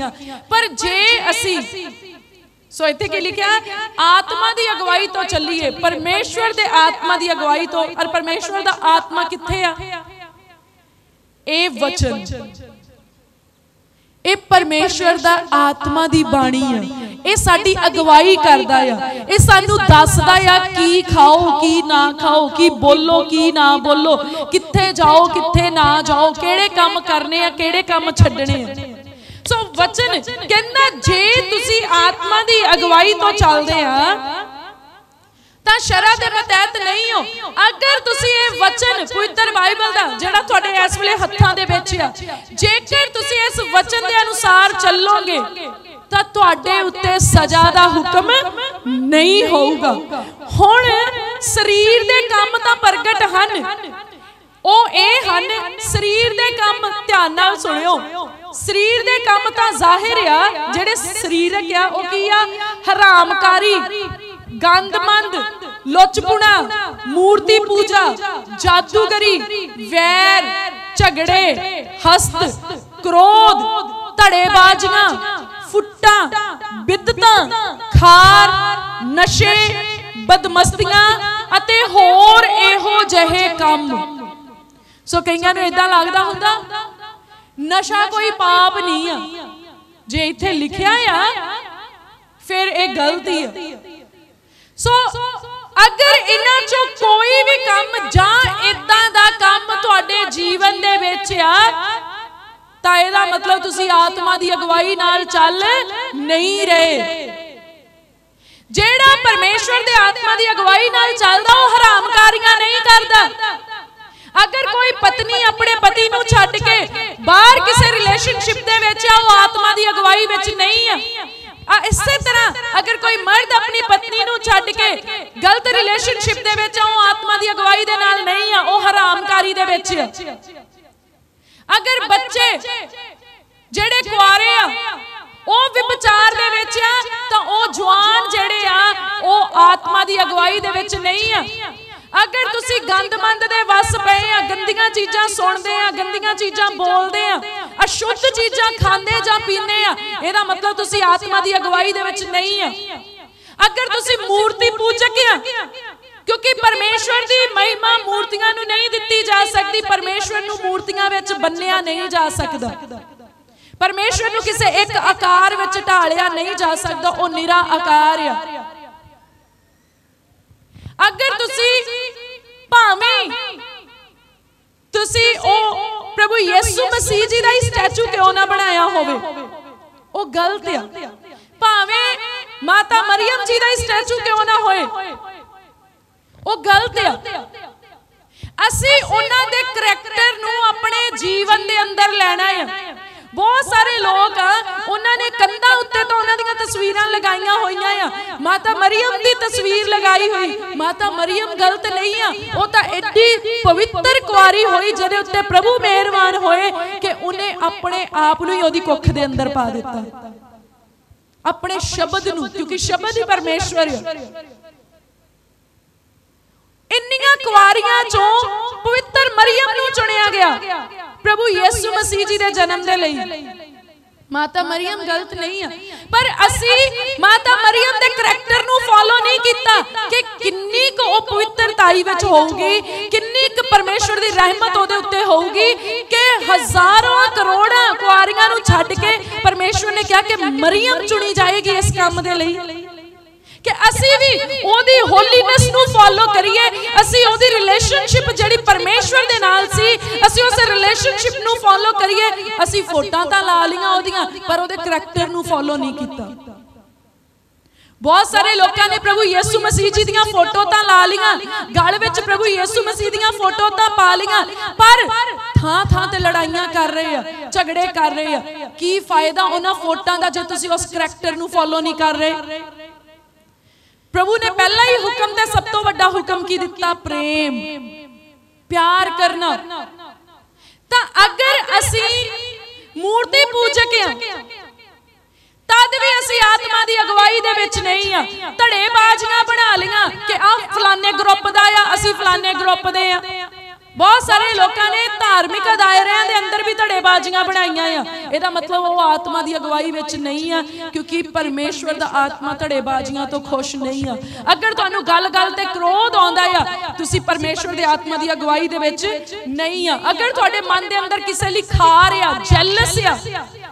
ਰੱਖੀਆਂ ਪਰ ਜੇ ਅਸੀਂ ਸੋ ਇੱਥੇ ਕੀ ਲਿਖਿਆ ਆਤਮਾ ਦੀ ਅਗਵਾਈ ਤੋਂ ਚੱਲੀਏ ਪਰਮੇਸ਼ਵਰ ਦੇ ਆਤਮਾ ਦੀ ਅਗਵਾਈ ਤੋਂ ਅਰ ਪਰਮੇਸ਼ਵਰ ਦਾ ਆਤਮਾ ਕਿੱਥੇ ਆ ਇਹ ਵਚਨ ਇਹ ਪਰਮੇਸ਼ਵਰ ਦਾ ਆਤਮਾ ਦੀ ਬਾਣੀ ਆ ਇਹ ਸਾਡੀ ਅਗਵਾਈ ਕਰਦਾ ਆ ਇਹ ਸਾਨੂੰ ਦੱਸਦਾ ਆ ਕੀ ਖਾਓ ਕੀ ਨਾ ਖਾਓ ਕੀ ਬੋਲੋ ਕੀ ਨਾ ਬੋਲੋ ਕਿੱਥੇ ਜਾਓ ਕਿੱਥੇ ਨਾ ਜਾਓ ਕਿਹੜੇ ਕੰਮ ਕਰਨੇ ਆ ਕਿਹੜੇ ਕੰਮ ਛੱਡਣੇ ਆ ਸੋ ਵਚਨ ਕਹਿੰਦਾ ਜੇ ਤੁਸੀਂ ਆਤਮਾ ਦੀ ਅਗਵਾਈ ਤੋਂ ਚੱਲਦੇ ਆ ਤਾਂ ਸ਼ਰਾ ਦੇ ਮਤਹਿਤ ਨਹੀਂ ਹੋ ਅਗਰ ਤੁਸੀਂ ਇਹ ਵਚਨ ਪਵਿੱਤਰ ਬਾਈਬਲ ਦਾ ਜਿਹੜਾ ਤੁਹਾਡੇ ਇਸ ਵੇਲੇ ਹੱਥਾਂ ਦੇ ਵਿੱਚ ਆ ਜੇਕਰ ਤੁਸੀਂ ਇਸ ਵਚਨ ਦੇ ਅਨੁਸਾਰ ਚੱਲੋਗੇ ਤਾਂ ਤੁਹਾਡੇ ਉੱਤੇ ਸਜ਼ਾ ਦਾ ਹੁਕਮ ਨਹੀਂ ਹੋਊਗਾ ਹੁਣ ਸਰੀਰ ਦੇ ਕੰਮ ਤਾਂ ਪ੍ਰਗਟ ਹਨ ਉਹ ਇਹ ਹਨ ਸਰੀਰ ਦੇ ਕੰਮ ਧਿਆਨ ਨਾਲ ਸੁਣਿਓ ਸਰੀਰ ਦੇ ਕੰਮ ਤਾਂ ਜ਼ਾਹਿਰ ਆ ਜਿਹੜੇ ਸਰੀਰਕ ਆ ਉਹ ਕੀ ਆ ਹਰਾਮਕਾਰੀ ਗੰਦਮੰਦ ਲੁੱਚਪੁਣਾ ਮੂਰਤੀ ਪੂਜਾ ਜਾਦੂਗਰੀ ਵੈਰ ਝਗੜੇ ਹਸਤ ਕ੍ਰੋਧ ਧੜੇਬਾਜ਼ੀਆਂ ਫੁੱਟਾਂ ਬਿੱਦਤਾਂ ਖਾਰ ਨਸ਼ੇ ਬਦਮਸਤੀਆਂ ਅਤੇ ਹੋਰ ਇਹੋ ਜਿਹੇ ਕੰਮ ਸੋ ਕਈਆਂ ਨੂੰ ਇਦਾਂ ਲੱਗਦਾ ਹੁੰਦਾ ਨਸ਼ਾ ਕੋਈ ਪਾਪ ਨਹੀਂ ਆ ਜੇ ਇੱਥੇ ਲਿਖਿਆ ਆ ਫਿਰ ਇਹ ਗਲਤੀ ਆ ਸੋ ਅਗਰ ਇਹਨਾਂ ਚੋਂ ਕੋਈ ਵੀ ਕੰਮ ਜਾਂ ਇਦਾਂ ਦਾ ਕੰਮ ਤੁਹਾਡੇ ਜੀਵਨ ਦੇ ਵਿੱਚ ਆ ਤਾਂ ਇਹਦਾ ਮਤਲਬ ਤੁਸੀਂ ਆਤਮਾ ਦੀ ਅਗਵਾਈ ਨਾਲ ਚੱਲ ਨਹੀਂ ਰਹੇ ਜਿਹੜਾ ਪਰਮੇਸ਼ਵਰ ਦੇ ਆਤਮਾ ਦੀ ਅਗਵਾਈ ਨਾਲ ਚੱਲਦਾ ਉਹ ਹਰਾਮਕਾਰੀਆਂ ਨਹੀਂ ਕਰਦਾ ਅਗਰ ਕੋਈ ਪਤਨੀ ਆਪਣੇ ਪਤੀ ਨੂੰ ਛੱਡ ਕੇ ਬਾਹਰ ਕਿਸੇ ਰਿਲੇਸ਼ਨਸ਼ਿਪ ਦੇ ਵਿੱਚ ਆ ਉਹ ਆਤਮਾ ਦੀ ਅਗਵਾਈ ਵਿੱਚ ਨਹੀਂ ਆ ਆ ਇਸੇ ਤਰ੍ਹਾਂ ਅਗਰ ਕੋਈ ਮਰਦ ਆਪਣੀ ਪਤਨੀ ਨੂੰ ਛੱਡ ਕੇ ਗਲਤ ਰਿਲੇਸ਼ਨਸ਼ਿਪ ਦੇ ਵਿੱਚ ਆ ਉਹ ਆਤਮਾ ਦੀ ਅਗਵਾਈ ਦੇ ਨਾਲ ਨਹੀਂ ਆ ਉਹ ਹਰਾਮਕਾਰੀ ਦੇ ਵਿੱਚ ਆ ਅਗਰ ਬੱਚੇ ਜਿਹੜੇ ਕੁਆਰੇ ਆ ਉਹ ਵਿਚਾਰ ਦੇ ਵਿੱਚ ਆ ਤਾਂ ਉਹ ਜਵਾਨ ਜਿਹੜੇ ਆ ਉਹ ਆਤਮਾ ਦੀ ਅਗਵਾਈ ਦੇ ਵਿੱਚ ਨਹੀਂ ਆ ਅਗਰ ਤੁਸੀਂ ਗੰਦਮੰਦ ਦੇ ਵਸ ਪਏ ਆ ਗੰਦੀਆਂ ਚੀਜ਼ਾਂ ਸੁਣਦੇ ਆ ਗੰਦੀਆਂ ਚੀਜ਼ਾਂ ਬੋਲਦੇ ਆ ਅਸ਼ੁੱਧ ਚੀਜ਼ਾਂ ਖਾਂਦੇ ਜਾਂ ਪੀਂਦੇ ਆ ਇਹਦਾ ਮਤਲਬ ਤੁਸੀਂ ਆਤਮਾ ਦੀ ਅਗਵਾਈ ਦੇ ਵਿੱਚ ਨਹੀਂ ਆ ਅਗਰ ਤੁਸੀਂ ਮੂਰਤੀ ਪੂਜਕ ਆ ਕਿਉਂਕਿ ਪਰਮੇਸ਼ਵਰ ਦੀ ਮਹਿਮਾ ਮੂਰਤੀਆਂ ਨੂੰ ਨਹੀਂ ਦਿੱਤੀ ਜਾ ਸਕਦੀ ਪਰਮੇਸ਼ਵਰ ਨੂੰ ਮੂਰਤੀਆਂ ਵਿੱਚ ਬੰਨਿਆ ਨਹੀਂ ਜਾ ਸਕਦਾ ਪਰਮੇਸ਼ਵਰ ਨੂੰ ਕਿਸੇ ਇੱਕ ਆਕਾਰ ਵਿੱਚ ਢਾਲਿਆ ਨਹੀਂ ਜਾ ਸਕਦਾ ਉਹ ਨਿਰਾ ਆਕਾਰ ਆ ਅਗਰ ਯਿਸੂ ਮਸੀਹ ਜੀ ਦਾ ਹੀ ਸਟੈਚੂ ਕਿਉਂ ਨਾ ਬਣਾਇਆ ਹੋਵੇ ਉਹ ਗਲਤ ਆ ਭਾਵੇਂ ਮਾਤਾ ਮਰੀਮ ਜੀ ਦਾ ਹੀ ਸਟੈਚੂ ਕਿਉਂ ਨਾ ਹੋਏ ਉਹ ਗਲਤ ਆ ਅਸੀਂ ਉਹਨਾਂ ਦੇ ਕਰੈਕਟਰ ਨੂੰ ਆਪਣੇ ਜੀਵਨ ਦੇ ਅੰਦਰ ਲੈਣਾ ਹੈ ਬਹੁਤ ਸਾਰੇ ਲੋਕ ਆ ਉਹਨਾਂ ਨੇ ਕੰਧਾਂ ਉੱਤੇ ਤਾਂ ਉਹਨਾਂ ਦੀਆਂ ਤਸਵੀਰਾਂ ਲਗਾਈਆਂ ਹੋਈਆਂ ਆ ਮਾਤਾ ਮਰੀਮ ਦੀ ਤਸਵੀਰ ਲਗਾਈ ਹੋਈ ਮਾਤਾ ਮਰੀਮ ਗਲਤ ਨਹੀਂ ਆ ਉਹ ਤਾਂ ਐਡੀ ਪਵਿੱਤਰ ਕੁਆਰੀ ਹੋਈ ਜਿਹਦੇ ਉੱਤੇ ਪ੍ਰਭੂ ਮਿਹਰਬਾਨ ਹੋਏ ਕਿ ਉਹਨੇ ਆਪਣੇ ਆਪ ਨੂੰ ਹੀ ਉਹਦੀ ਕੁੱਖ ਦੇ ਅੰਦਰ ਪਾ ਦਿੱਤਾ ਆਪਣੇ ਸ਼ਬਦ ਨੂੰ ਕਿਉਂਕਿ ਸ਼ਬਦ ਹੀ ਪਰਮੇਸ਼ਵਰ ਹੈ ਇੰਨੀਆਂ ਕੁਆਰੀਆਂ ਚੋਂ ਪਵਿੱਤਰ ਮਰੀਮ ਨੂੰ ਚੁਣਿਆ ਗਿਆ ਪ੍ਰਭੂ ਯਿਸੂ ਮਸੀਹ ਜੀ ਦੇ ਜਨਮ ਦੇ ਲਈ ਮਾਤਾ ਮਰੀਮ ਗਲਤ ਨਹੀਂ ਆ ਪਰ ਅਸੀਂ ਮਾਤਾ ਮਰੀਮ ਦੇ ਕੈਰੈਕਟਰ ਨੂੰ ਫੋਲੋ ਨਹੀਂ ਕੀਤਾ ਕਿ ਕਿੰਨੀ ਕੁ ਉਹ ਪਵਿੱਤਰਤਾਈ ਵਿੱਚ ਹੋਊਗੀ ਕਿੰਨੀ ਕੁ ਪਰਮੇਸ਼ਵਰ ਦੀ ਰਹਿਮਤ ਉਹਦੇ ਉੱਤੇ ਹੋਊਗੀ ਕਿ ਹਜ਼ਾਰਾਂ ਕਰੋੜਾਂ ਕੁਆਰੀਆਂ ਨੂੰ ਛੱਡ ਕੇ ਪਰਮੇਸ਼ਵਰ ਨੇ ਕਿਹਾ ਕਿ ਮਰੀਮ ਚੁਣੀ ਜਾਏਗੀ ਇਸ ਕੰਮ ਦੇ ਲਈ ਕਿ ਅਸੀਂ ਵੀ ਉਹਦੀ ਹੋਲੀਨੈਸ ਨੂੰ ਫੋਲੋ ਕਰੀਏ ਅਸੀਂ ਉਹਦੀ ਰਿਲੇਸ਼ਨਸ਼ਿਪ ਜਿਹੜੀ ਪਰਮੇਸ਼ਵਰ ਦੇ ਨਾਲ ਸੀ ਅਸੀਂ ਉਸ ਰਿਲੇਸ਼ਨਸ਼ਿਪ ਨੂੰ ਫੋਲੋ ਕਰੀਏ ਅਸੀਂ ਫੋਟਾਂ ਤਾਂ ਲਾ ਲੀਆਂ ਉਹਦੀਆਂ ਪਰ ਉਹਦੇ ਕੈਰੈਕਟਰ ਨੂੰ ਫੋਲੋ ਨਹੀਂ ਕੀਤਾ ਬਹੁਤ ਸਾਰੇ ਲੋਕਾਂ ਨੇ ਪ੍ਰਭੂ ਯਿਸੂ ਮਸੀਹ ਜੀ ਦੀਆਂ ਫੋਟੋ ਤਾਂ ਲਾ ਲੀਆਂ ਗਲ ਵਿੱਚ ਪ੍ਰਭੂ ਯਿਸੂ ਮਸੀਹ ਦੀਆਂ ਫੋਟੋ ਤਾਂ ਪਾ ਲੀਆਂ ਪਰ ਥਾਂ ਥਾਂ ਤੇ ਲੜਾਈਆਂ ਕਰ ਰਹੇ ਆ ਝਗੜੇ ਕਰ ਰਹੇ ਆ ਕੀ ਫਾਇਦਾ ਉਹਨਾਂ ਫੋਟਾਂ ਦਾ ਜੇ ਤੁਸੀਂ ਉਸ ਕੈਰੈਕਟਰ ਨੂੰ ਫੋਲੋ ਨਹੀਂ ਕਰ ਰਹੇ ਪ੍ਰਭੂ ਨੇ ਪਹਿਲਾ ਹੀ ਹੁਕਮ ਤੇ ਸਭ ਤੋਂ ਵੱਡਾ ਹੁਕਮ ਕੀ ਦਿੱਤਾ ਪ੍ਰੇਮ ਪਿਆਰ ਕਰਨਾ ਤਾਂ ਅਗਰ ਅਸੀਂ ਮੂਰਤੀ ਪੂਜਕ ਆ ਤਦ ਵੀ ਅਸੀਂ ਆਤਮਾ ਦੀ ਅਗਵਾਈ ਦੇ ਵਿੱਚ ਨਹੀਂ ਆ ਧੜੇ ਨਾ ਬਣਾ ਲੀਆਂ ਕਿ ਆ ਫਲਾਣੇ ਗਰੁੱਪ ਦਾ ਆ ਅਸੀਂ ਫਲਾਣੇ ਗਰੁੱਪ ਦੇ ਆ ਬਹੁਤ ਸਾਰੇ ਲੋਕਾਂ ਨੇ ਧਾਰਮਿਕ ਦਾਇਰਿਆਂ ਦੇ ਅੰਦਰ ਵੀ ਧੜੇਬਾਜ਼ੀਆਂ ਬਣਾਈਆਂ ਆ ਇਹਦਾ ਮਤਲਬ ਉਹ ਆਤਮਾ ਦੀ ਅਗਵਾਈ ਵਿੱਚ ਨਹੀਂ ਆ ਕਿਉਂਕਿ ਪਰਮੇਸ਼ਵਰ ਦਾ ਆਤਮਾ ਧੜੇਬਾਜ਼ੀਆਂ ਤੋਂ ਖੁਸ਼ ਨਹੀਂ ਆ ਅਗਰ ਤੁਹਾਨੂੰ ਗੱਲ-ਗੱਲ ਤੇ ਕ੍ਰੋਧ ਆਉਂਦਾ ਆ ਤੁਸੀਂ ਪਰਮੇਸ਼ਵਰ ਦੇ ਆਤਮਾ ਦੀ ਅਗਵਾਈ ਦੇ ਵਿੱਚ ਨਹੀਂ ਆ ਅਗਰ ਤੁਹਾਡੇ ਮਨ ਦੇ ਅੰਦਰ ਕਿਸੇ ਲਈ ਖਾਰ ਆ ਜੈਲਸ ਆ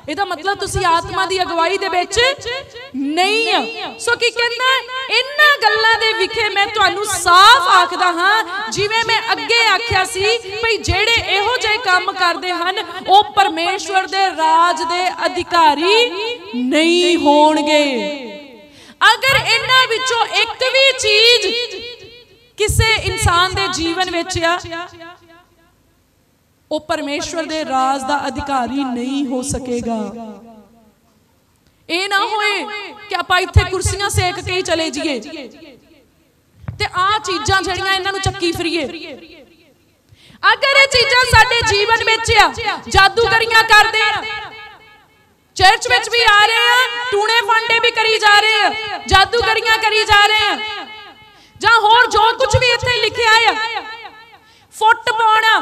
ਇਹਦਾ ਮਤਲਬ ਤੁਸੀਂ ਆਤਮਾ ਦੀ ਅਗਵਾਈ ਦੇ ਵਿੱਚ ਨਹੀਂ ਆ ਸੋ ਕੀ ਕਹਿੰਦਾ ਇਨ ਗੱਲਾਂ ਦੇ ਵਿਖੇ ਮੈਂ ਤੁਹਾਨੂੰ ਸਾਫ਼ ਆਖਦਾ ਹਾਂ ਜਿਵੇਂ ਮੈਂ ਅੱਗੇ ਆਖਿਆ ਸੀ ਭਈ ਜਿਹੜੇ ਇਹੋ ਜਿਹੇ ਕੰਮ ਕਰਦੇ ਹਨ ਉਹ ਪਰਮੇਸ਼ਵਰ ਦੇ ਰਾਜ ਦੇ ਅਧਿਕਾਰੀ ਨਹੀਂ ਹੋਣਗੇ ਅਗਰ ਇਹਨਾਂ ਵਿੱਚੋਂ ਇੱਕ ਵੀ ਚੀਜ਼ ਕਿਸੇ ਇਨਸਾਨ ਦੇ ਜੀਵਨ ਵਿੱਚ ਆ ਉਹ ਪਰਮੇਸ਼ਵਰ ਦੇ ਰਾਜ ਦਾ ਅਧਿਕਾਰੀ ਨਹੀਂ ਹੋ ਸਕੇਗਾ ਇਹ ਨਾ ਹੋਏ ਕਿ ਆਪਾਂ ਇੱਥੇ ਕੁਰਸੀਆਂ ਸੇਕ ਕੇ ਹੀ ਚਲੇ ਜਾਈਏ ਤੇ ਆਹ ਚੀਜ਼ਾਂ ਜਿਹੜੀਆਂ ਇਹਨਾਂ ਨੂੰ ਚੱਕੀ ਫਰੀਏ ਅਗਰ ਇਹ ਚੀਜ਼ਾਂ ਸਾਡੇ ਜੀਵਨ ਵਿੱਚ ਆ ਜਾਦੂਗਰੀਆਂ ਕਰਦੇ ਆ ਚਰਚ ਵਿੱਚ ਵੀ ਆ ਰਹੇ ਆ ਟੂਣੇ ਫਾਂਡੇ ਵੀ ਕਰੀ ਜਾ ਰਹੇ ਆ ਜਾਦੂਗਰੀਆਂ ਕਰੀ ਜਾ ਰਹੇ ਆ ਜਾਂ ਹੋਰ ਜੋ ਕੁਝ ਵੀ ਇੱਥੇ ਲਿਖਿਆ ਆ ਫੁੱਟ ਪਾਉਣਾ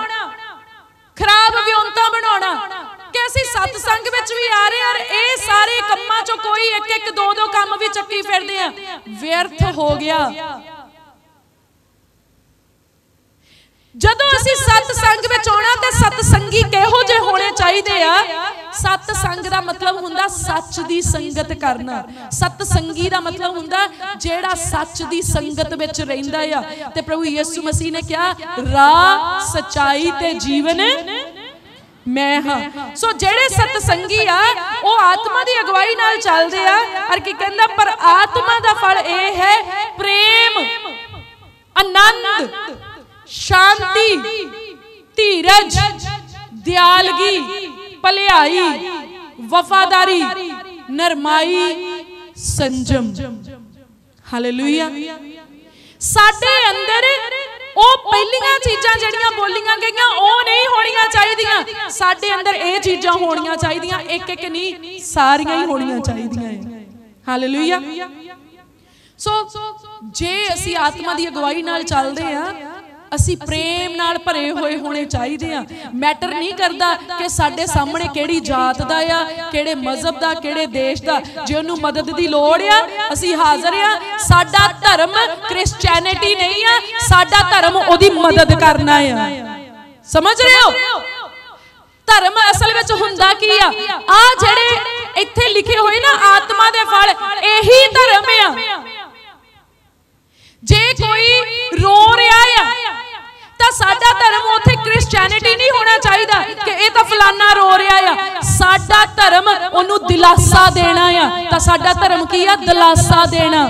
ਖਰਾਬ ਵਿਉਂਤਾ ਬਣਾਉਣਾ ਕਿ ਅਸੀਂ ਸਤਸੰਗ ਵਿੱਚ ਵੀ ਆ ਰਹੇ ਹਾਂ ਇਹ ਸਾਰੇ ਕੰਮਾਂ 'ਚੋਂ ਕੋਈ ਇੱਕ ਇੱਕ ਦੋ ਦੋ ਕੰਮ ਵੀ ਚੱਕੀ ਫਿਰਦੇ ਆ ਵਿਅਰਥ ਹੋ ਗਿਆ ਜਦੋਂ ਅਸੀਂ ਸਤਸੰਗ ਵਿੱਚ ਆਉਣਾ ਤੇ ਸਤਸੰਗੀ ਕਿਹੋ ਜਿਹੇ ਹੋਣੇ ਚਾਹੀਦੇ ਆ ਸਤਸੰਗ ਦਾ ਮਤਲਬ ਹੁੰਦਾ ਸੱਚ ਦੀ ਸੰਗਤ ਕਰਨਾ ਸਤਸੰਗੀ ਦਾ ਮਤਲਬ ਹੁੰਦਾ ਜਿਹੜਾ ਸੱਚ ਦੀ ਸੰਗਤ ਵਿੱਚ ਰਹਿੰਦਾ ਆ ਤੇ ਪ੍ਰਭੂ ਯਿਸੂ ਮਸੀਹ ਨੇ ਕਿਹਾ ਰਾਹ ਸਚਾਈ ਤੇ ਜੀਵਨ मैं हाँ सो जेड़े सतसंगी आत्मा की अगवाई चलते कहना पर आत्मा का फल यह है प्रेम आनंद शांति धीरज दयालगी भलियाई वफादारी नरमाई संजम हाले लुया अंदर ਉਹ ਪਹਿਲੀਆਂ ਚੀਜ਼ਾਂ ਜਿਹੜੀਆਂ ਬੋਲੀਆਂ ਗਈਆਂ ਉਹ ਨਹੀਂ ਹੋਣੀਆਂ ਚਾਹੀਦੀਆਂ ਸਾਡੇ ਅੰਦਰ ਇਹ ਚੀਜ਼ਾਂ ਹੋਣੀਆਂ ਚਾਹੀਦੀਆਂ ਇੱਕ ਇੱਕ ਨਹੀਂ ਸਾਰੀਆਂ ਹੀ ਹੋਣੀਆਂ ਚਾਹੀਦੀਆਂ ਹੈ ਹਾਲੇਲੂਇਆ ਸੋ ਜੇ ਅਸੀਂ ਆਤਮਾ ਦੀ ਅਗਵਾਈ ਨਾਲ ਚੱਲਦੇ ਆ ਅਸੀਂ ਪ੍ਰੇਮ ਨਾਲ ਭਰੇ ਹੋਏ ਹੋਣੇ ਚਾਹੀਦੇ ਆ ਮੈਟਰ ਨਹੀਂ ਕਰਦਾ ਕਿ ਸਾਡੇ ਸਾਹਮਣੇ ਕਿਹੜੀ ਜਾਤ ਦਾ ਆ ਕਿਹੜੇ ਮਜ਼ਹਬ ਦਾ ਕਿਹੜੇ ਦੇਸ਼ ਦਾ ਜੇ ਉਹਨੂੰ ਮਦਦ ਦੀ ਲੋੜ ਆ ਅਸੀਂ ਹਾਜ਼ਰ ਆ ਸਾਡਾ ਧਰਮ ਕ੍ਰਿਸਚੀਅਨਿਟੀ ਨਹੀਂ ਆ ਸਾਡਾ ਧਰਮ ਉਹਦੀ ਮਦਦ ਕਰਨਾ ਆ ਸਮਝ ਰਹੇ ਹੋ ਧਰਮ ਅਸਲ ਵਿੱਚ ਹੁੰਦਾ ਕੀ ਆ ਆ ਜਿਹੜੇ ਇੱਥੇ ਲਿਖੇ ਹੋਏ ਨਾ ਆਤਮਾ ਦੇ ਫਲ ਇਹੀ ਧਰਮ ਆ ਜੇ ਕੋਈ ਰੋ ਰਿਹਾ ਆ ਤਾਂ ਸਾਡਾ ਧਰਮ ਉੱਥੇ ਕ੍ਰਿਸਚੀਅਨਿਟੀ ਨਹੀਂ ਹੋਣਾ ਚਾਹੀਦਾ ਕਿ ਇਹ ਤਾਂ ਫਲਾਨਾ ਰੋ ਰਿਹਾ ਆ ਸਾਡਾ ਧਰਮ ਉਹਨੂੰ ਦਿਲਾਸਾ ਦੇਣਾ ਆ ਤਾਂ ਸਾਡਾ ਧਰਮ ਕੀ ਆ ਦਿਲਾਸਾ ਦੇਣਾ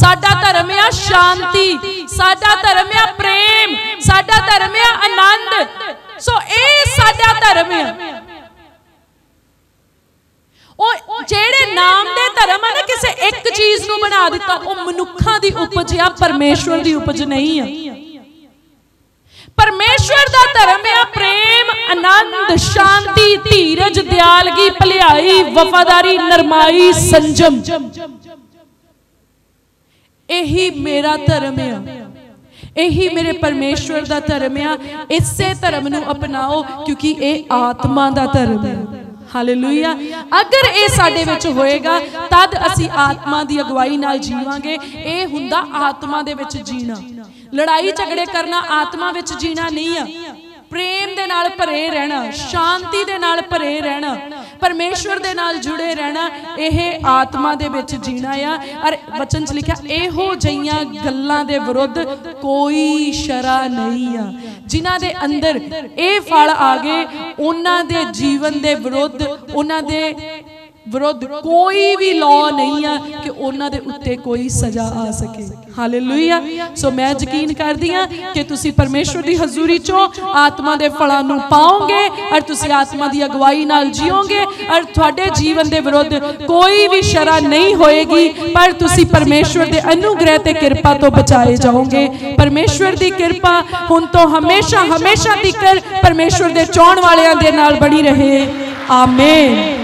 ਸਾਡਾ ਧਰਮ ਆ ਸ਼ਾਂਤੀ ਸਾਡਾ ਧਰਮ ਆ ਪ੍ਰੇਮ ਸਾਡਾ ਧਰਮ ਆ ਆਨੰਦ ਸੋ ਇਹ ਸਾਡਾ ਧਰਮ ਆ ਉਹ ਜਿਹੜੇ ਨਾਮ ਦੇ ਧਰਮ ਆ ਨਾ ਕਿਸੇ ਇੱਕ ਚੀਜ਼ ਨੂੰ ਬਣਾ ਦਿੱਤਾ ਉਹ ਮਨੁੱਖਾਂ ਦੀ ਉਪਜ ਆ ਪਰਮੇਸ਼ਵਰ ਦੀ ਉਪਜ ਨਹੀਂ ਆ ਪਰਮੇਸ਼ਵਰ ਦਾ ਧਰਮ ਹੈ ਪ੍ਰੇਮ ਆਨੰਦ ਸ਼ਾਂਤੀ ਧੀਰਜ ਦਿਆਲਗੀ ਭਲਾਈ ਵਫਾਦਾਰੀ ਨਰਮਾਈ ਸੰਜਮ ਇਹੀ ਮੇਰਾ ਧਰਮ ਹੈ ਇਹੀ ਮੇਰੇ ਪਰਮੇਸ਼ਵਰ ਦਾ ਧਰਮ ਆ ਇਸੇ ਧਰਮ ਨੂੰ ਅਪਣਾਓ ਕਿਉਂਕਿ ਇਹ ਆਤਮਾ ਦਾ ਧਰਮ ਹੈ ਹਾਲੇਲੂਇਆ ਅਗਰ ਇਹ ਸਾਡੇ ਵਿੱਚ ਹੋਏਗਾ ਤਦ ਅਸੀਂ ਆਤਮਾ ਦੀ ਅਗਵਾਈ ਨਾਲ ਜੀਵਾਂਗੇ ਇਹ ਹੁੰਦਾ ਆਤਮਾ ਦੇ ਵਿੱਚ ਜੀਣਾ ਲੜਾਈ ਝਗੜੇ ਕਰਨਾ ਆਤਮਾ ਵਿੱਚ ਜੀਣਾ ਨਹੀਂ ਆ ਪ੍ਰੇਮ ਦੇ ਨਾਲ ਭਰੇ ਰਹਿਣਾ ਸ਼ਾਂਤੀ ਦੇ ਨਾਲ ਭਰੇ ਰਹਿਣਾ ਪਰਮੇਸ਼ਵਰ ਦੇ ਨਾਲ ਜੁੜੇ ਰਹਿਣਾ ਇਹ ਆਤਮਾ ਦੇ ਵਿੱਚ ਜੀਣਾ ਆ ਔਰ ਵਚਨ ਚ ਲਿਖਿਆ ਇਹੋ ਜਈਆਂ ਗੱਲਾਂ ਦੇ ਵਿਰੁੱਧ ਕੋਈ ਸ਼ਰਾ ਨਹੀਂ ਆ ਜਿਨ੍ਹਾਂ ਦੇ ਅੰਦਰ ਇਹ ਫਲ ਆ ਗਏ ਉਹਨਾਂ ਦੇ ਜੀਵਨ ਦੇ ਵਿਰੁੱਧ ਉਹਨਾਂ ਦੇ ਵਿਰੁੱਧ ਕੋਈ ਵੀ ਲਾ ਨਹੀਂ ਆ ਕਿ ਉਹਨਾਂ ਦੇ ਉੱਤੇ ਕੋਈ ਸਜ਼ਾ ਆ ਸਕੇ ਹਾਲੇਲੂਇਆ ਸੋ ਮੈਂ ਯਕੀਨ ਕਰਦੀ ਆ ਕਿ ਤੁਸੀਂ ਪਰਮੇਸ਼ਵਰ ਦੀ ਹਜ਼ੂਰੀ ਚੋਂ ਆਤਮਾ ਦੇ ਫਲਾਂ ਨੂੰ ਪਾਓਗੇ ਔਰ ਤੁਸੀਂ ਆਤਮਾ ਦੀ ਅਗਵਾਈ ਨਾਲ ਜੀਓਗੇ ਔਰ ਤੁਹਾਡੇ ਜੀਵਨ ਦੇ ਵਿਰੁੱਧ ਕੋਈ ਵੀ ਸ਼ਰਾ ਨਹੀਂ ਹੋਏਗੀ ਪਰ ਤੁਸੀਂ ਪਰਮੇਸ਼ਵਰ ਦੇ ਅਨੁਗ੍ਰਹਿ ਤੇ ਕਿਰਪਾ ਤੋਂ ਬਚਾਏ ਜਾਓਗੇ ਪਰਮੇਸ਼ਵਰ ਦੀ ਕਿਰਪਾ ਹੁਣ ਤੋਂ ਹਮੇਸ਼ਾ ਹਮੇਸ਼ਾ ਤੀਕਰ ਪਰਮੇਸ਼ਵਰ ਦੇ ਚੋਣ ਵਾਲਿਆਂ ਦੇ ਨਾਲ ਬਣੀ ਰਹੇ ਆਮੇਨ